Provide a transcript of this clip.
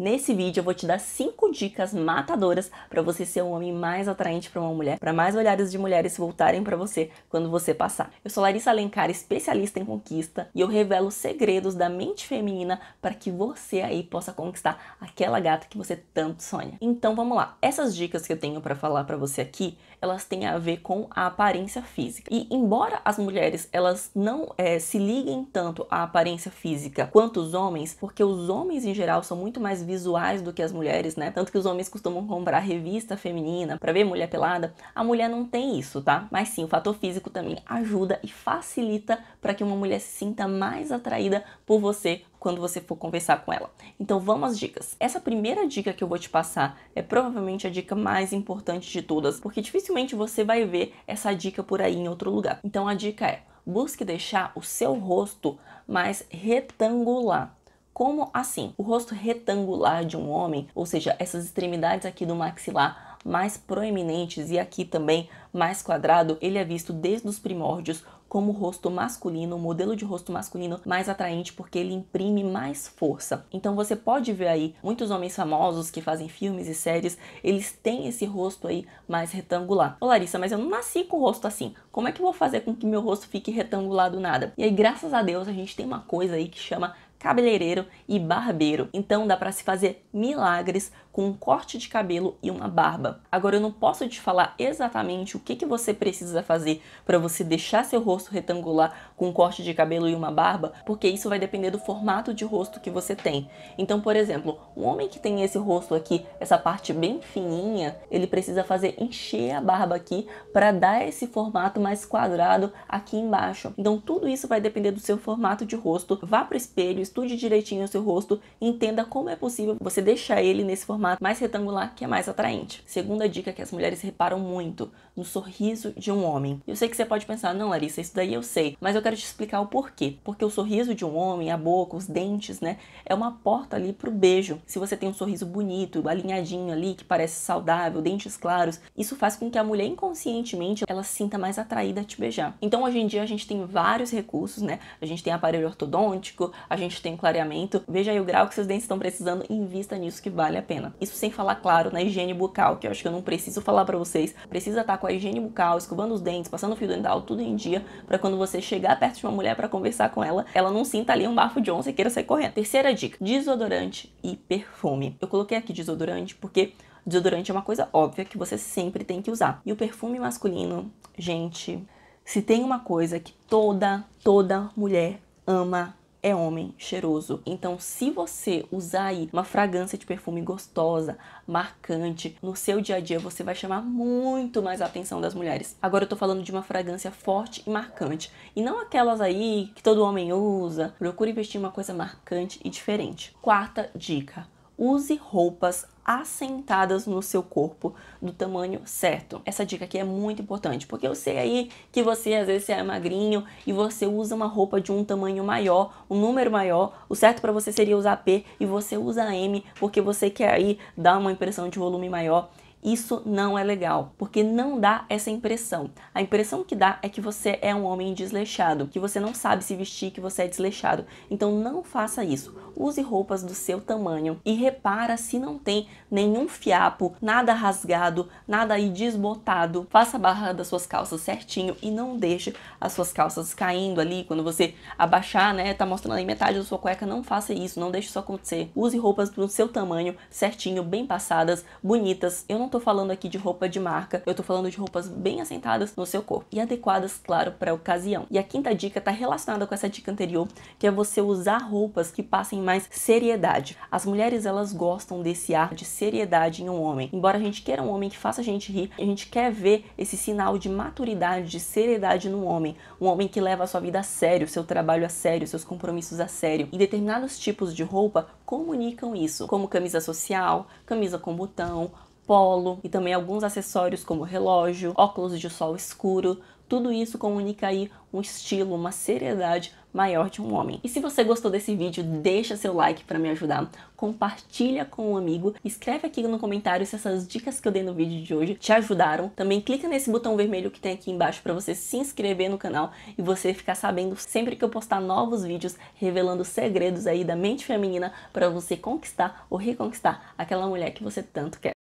Nesse vídeo eu vou te dar 5 dicas matadoras para você ser um homem mais atraente para uma mulher, para mais olhares de mulheres voltarem para você quando você passar. Eu sou Larissa Alencar, especialista em conquista, e eu revelo segredos da mente feminina para que você aí possa conquistar aquela gata que você tanto sonha. Então vamos lá. Essas dicas que eu tenho para falar para você aqui, elas têm a ver com a aparência física. E embora as mulheres elas não é, se liguem tanto à aparência física quanto os homens, porque os homens em geral são muito mais visuais do que as mulheres, né? Tanto que os homens costumam comprar revista feminina para ver mulher pelada. A mulher não tem isso, tá? Mas sim, o fator físico também ajuda e facilita para que uma mulher se sinta mais atraída por você quando você for conversar com ela. Então vamos às dicas. Essa primeira dica que eu vou te passar é provavelmente a dica mais importante de todas, porque dificilmente você vai ver essa dica por aí em outro lugar. Então a dica é: busque deixar o seu rosto mais retangular. Como assim? O rosto retangular de um homem, ou seja, essas extremidades aqui do maxilar mais proeminentes e aqui também mais quadrado, ele é visto desde os primórdios como rosto masculino, o modelo de rosto masculino mais atraente porque ele imprime mais força. Então você pode ver aí muitos homens famosos que fazem filmes e séries, eles têm esse rosto aí mais retangular. Ô Larissa, mas eu não nasci com o rosto assim. Como é que eu vou fazer com que meu rosto fique retangular do nada? E aí, graças a Deus, a gente tem uma coisa aí que chama cabeleireiro e barbeiro. Então dá para se fazer milagres com um corte de cabelo e uma barba. Agora eu não posso te falar exatamente o que, que você precisa fazer para você deixar seu rosto retangular com um corte de cabelo e uma barba, porque isso vai depender do formato de rosto que você tem. Então, por exemplo, um homem que tem esse rosto aqui, essa parte bem fininha, ele precisa fazer encher a barba aqui para dar esse formato mais quadrado aqui embaixo. Então tudo isso vai depender do seu formato de rosto. Vá para espelho estude direitinho o seu rosto entenda como é possível você deixar ele nesse formato mais retangular que é mais atraente. Segunda dica que as mulheres reparam muito, no sorriso de um homem. Eu sei que você pode pensar, não Larissa, isso daí eu sei, mas eu quero te explicar o porquê. Porque o sorriso de um homem, a boca, os dentes, né, é uma porta ali pro beijo. Se você tem um sorriso bonito, alinhadinho ali, que parece saudável, dentes claros, isso faz com que a mulher inconscientemente ela se sinta mais atraída a te beijar. Então hoje em dia a gente tem vários recursos, né? A gente tem aparelho ortodôntico, a gente dente tem clareamento, veja aí o grau que seus dentes estão precisando e invista nisso que vale a pena. Isso sem falar, claro, na higiene bucal, que eu acho que eu não preciso falar para vocês. Precisa estar tá com a higiene bucal, escovando os dentes, passando fio dental, tudo em dia, para quando você chegar perto de uma mulher para conversar com ela, ela não sinta ali um bafo de onça e queira sair correndo. Terceira dica, desodorante e perfume. Eu coloquei aqui desodorante porque desodorante é uma coisa óbvia que você sempre tem que usar. E o perfume masculino, gente, se tem uma coisa que toda, toda mulher ama é homem cheiroso. Então, se você usar aí uma fragrância de perfume gostosa, marcante, no seu dia a dia, você vai chamar muito mais a atenção das mulheres. Agora eu tô falando de uma fragrância forte e marcante, e não aquelas aí que todo homem usa. Procure investir em uma coisa marcante e diferente. Quarta dica: use roupas assentadas no seu corpo do tamanho certo. Essa dica aqui é muito importante, porque eu sei aí que você às vezes é magrinho e você usa uma roupa de um tamanho maior, um número maior, o certo para você seria usar P e você usa M, porque você quer aí dar uma impressão de volume maior. Isso não é legal, porque não dá essa impressão. A impressão que dá é que você é um homem desleixado, que você não sabe se vestir, que você é desleixado. Então não faça isso. Use roupas do seu tamanho e repara se não tem nenhum fiapo, nada rasgado, nada aí desbotado. Faça a barra das suas calças certinho e não deixe as suas calças caindo ali quando você abaixar, né? Tá mostrando aí metade da sua cueca, não faça isso, não deixe isso acontecer. Use roupas do seu tamanho certinho, bem passadas, bonitas. Eu não tô falando aqui de roupa de marca, eu tô falando de roupas bem assentadas no seu corpo e adequadas, claro, para a ocasião. E a quinta dica tá relacionada com essa dica anterior, que é você usar roupas que passem mais seriedade. As mulheres elas gostam desse ar de seriedade em um homem. Embora a gente queira um homem que faça a gente rir, a gente quer ver esse sinal de maturidade, de seriedade no homem, um homem que leva a sua vida a sério, seu trabalho a sério, seus compromissos a sério. E determinados tipos de roupa comunicam isso, como camisa social, camisa com botão, polo e também alguns acessórios como relógio, óculos de sol escuro, tudo isso comunica aí um estilo, uma seriedade maior de um homem. E se você gostou desse vídeo, deixa seu like para me ajudar, compartilha com um amigo, escreve aqui no comentário se essas dicas que eu dei no vídeo de hoje te ajudaram. Também clica nesse botão vermelho que tem aqui embaixo para você se inscrever no canal e você ficar sabendo sempre que eu postar novos vídeos revelando segredos aí da mente feminina para você conquistar ou reconquistar aquela mulher que você tanto quer.